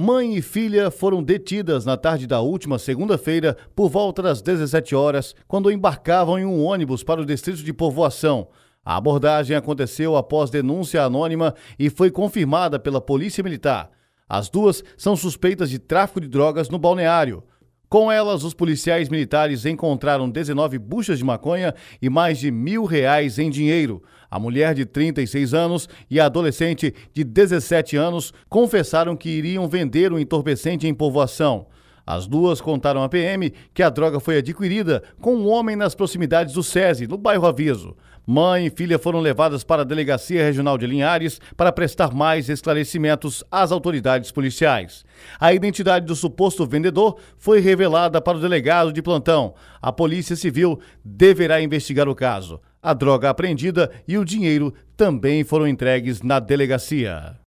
Mãe e filha foram detidas na tarde da última segunda-feira por volta das 17 horas, quando embarcavam em um ônibus para o distrito de povoação. A abordagem aconteceu após denúncia anônima e foi confirmada pela Polícia Militar. As duas são suspeitas de tráfico de drogas no balneário. Com elas, os policiais militares encontraram 19 buchas de maconha e mais de mil reais em dinheiro. A mulher de 36 anos e a adolescente de 17 anos confessaram que iriam vender o entorpecente em povoação. As duas contaram à PM que a droga foi adquirida com um homem nas proximidades do SESI, no bairro Aviso. Mãe e filha foram levadas para a Delegacia Regional de Linhares para prestar mais esclarecimentos às autoridades policiais. A identidade do suposto vendedor foi revelada para o delegado de plantão. A Polícia Civil deverá investigar o caso. A droga apreendida e o dinheiro também foram entregues na delegacia.